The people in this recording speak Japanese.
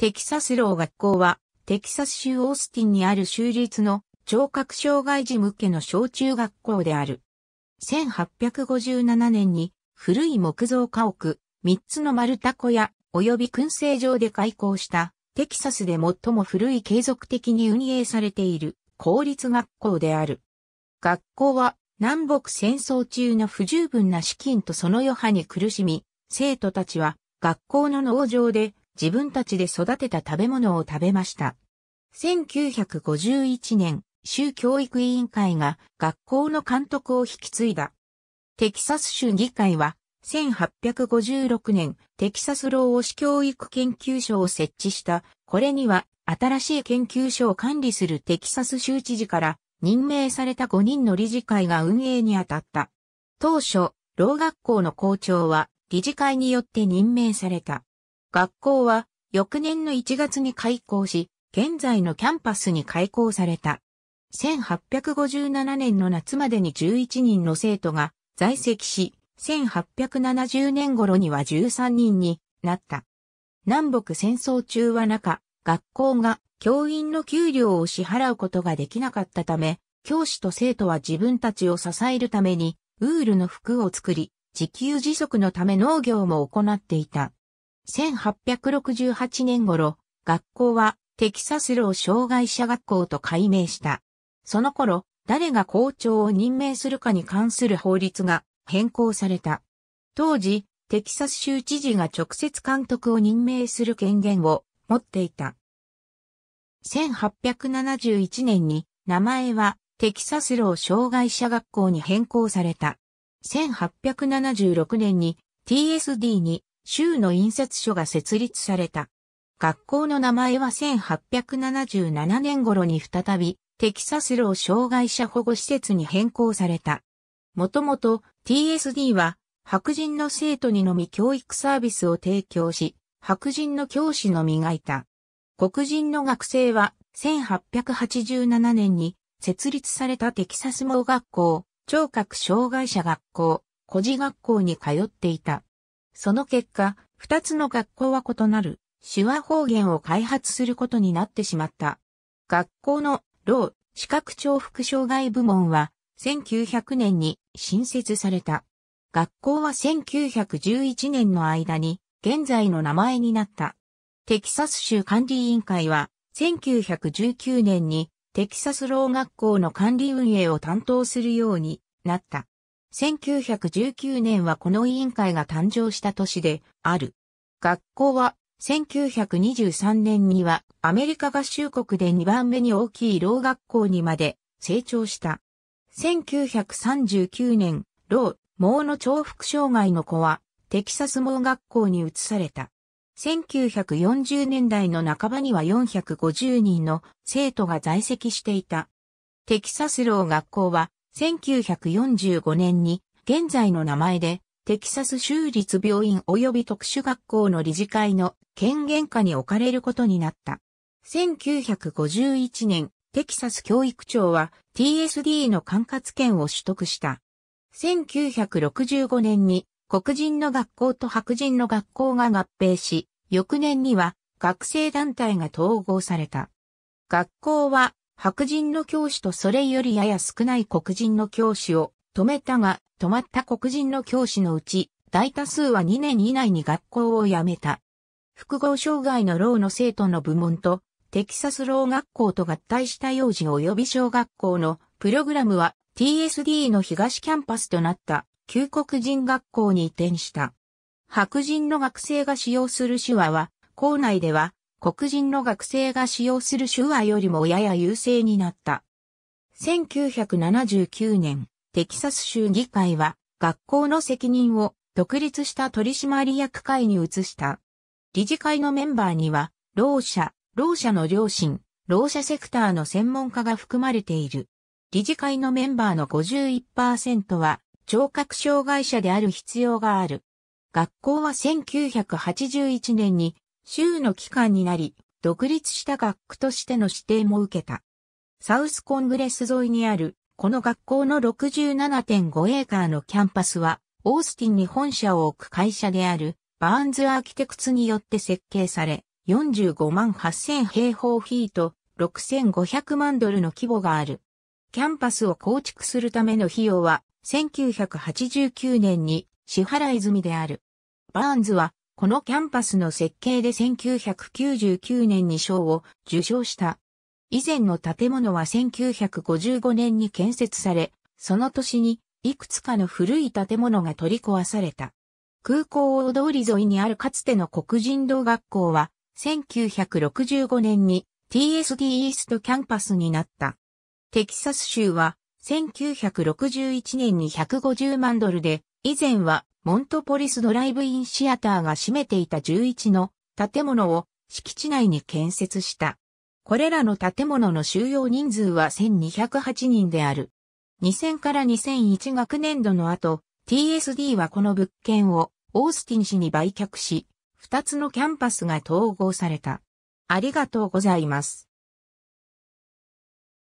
テキサスロー学校は、テキサス州オースティンにある州立の聴覚障害児向けの小中学校である。1857年に古い木造家屋、三つの丸太小屋、及び燻製場で開校したテキサスで最も古い継続的に運営されている公立学校である。学校は南北戦争中の不十分な資金とその余波に苦しみ、生徒たちは学校の農場で自分たちで育てた食べ物を食べました。1951年、州教育委員会が学校の監督を引き継いだ。テキサス州議会は、1856年、テキサス老押教育研究所を設置した。これには、新しい研究所を管理するテキサス州知事から任命された5人の理事会が運営に当たった。当初、老学校の校長は理事会によって任命された。学校は翌年の1月に開校し、現在のキャンパスに開校された。1857年の夏までに11人の生徒が在籍し、1870年頃には13人になった。南北戦争中は中、学校が教員の給料を支払うことができなかったため、教師と生徒は自分たちを支えるために、ウールの服を作り、自給自足のため農業も行っていた。1868年頃、学校はテキサスロー障害者学校と改名した。その頃、誰が校長を任命するかに関する法律が変更された。当時、テキサス州知事が直接監督を任命する権限を持っていた。1871年に名前はテキサスロー障害者学校に変更された。1876年に TSD に州の印刷所が設立された。学校の名前は1877年頃に再び、テキサスロー障害者保護施設に変更された。もともと TSD は白人の生徒にのみ教育サービスを提供し、白人の教師のみがいた。黒人の学生は1887年に設立されたテキサス盲学校、聴覚障害者学校、孤児学校に通っていた。その結果、二つの学校は異なる手話方言を開発することになってしまった。学校の老視覚重複障害部門は1900年に新設された。学校は1911年の間に現在の名前になった。テキサス州管理委員会は1919年にテキサス老学校の管理運営を担当するようになった。1919年はこの委員会が誕生した年である。学校は1923年にはアメリカ合衆国で2番目に大きい老学校にまで成長した。1939年、老、盲の重複障害の子はテキサス盲学校に移された。1940年代の半ばには450人の生徒が在籍していた。テキサス老学校は1945年に現在の名前でテキサス州立病院及び特殊学校の理事会の権限下に置かれることになった。1951年、テキサス教育庁は TSD の管轄権を取得した。1965年に黒人の学校と白人の学校が合併し、翌年には学生団体が統合された。学校は白人の教師とそれよりやや少ない黒人の教師を止めたが、止まった黒人の教師のうち、大多数は2年以内に学校を辞めた。複合障害の老の生徒の部門と、テキサス老学校と合体した幼児及び小学校のプログラムは TSD の東キャンパスとなった旧黒人学校に移転した。白人の学生が使用する手話は、校内では黒人の学生が使用する手話よりもやや優勢になった。1979年、テキサス州議会は学校の責任を独立した取締役会に移した。理事会のメンバーには、ろう者、ろう者の両親、ろう者セクターの専門家が含まれている。理事会のメンバーの51%は、聴覚障害者である必要がある。学校は1981年に州の機関になり、独立した学区としての指定も受けた。サウスコングレス沿いにある、この学校の67.5エーカーのキャンパスは、オースティンに本社を置く会社である、バーンズアーキテクツによって設計され、45万8000平方フィート、6500万ドルの規模がある。キャンパスを構築するための費用は、1989年に支払い済みである。バーンズはこのキャンパスの設計で1999年に賞を受賞した。以前の建物は1955年に建設され、その年にいくつかの古い建物が取り壊された。空港大通り沿いにあるかつての黒人道学校は、1965年に TSD イーストキャンパスになった。テキサス州は1961年に150万ドルで、以前はモントポリスドライブインシアターが占めていた11の建物を敷地内に建設した。これらの建物の収容人数は1208人である。2000から2001学年度の後、TSD はこの物件をオースティン市に売却し、2つのキャンパスが統合された。ありがとうございます。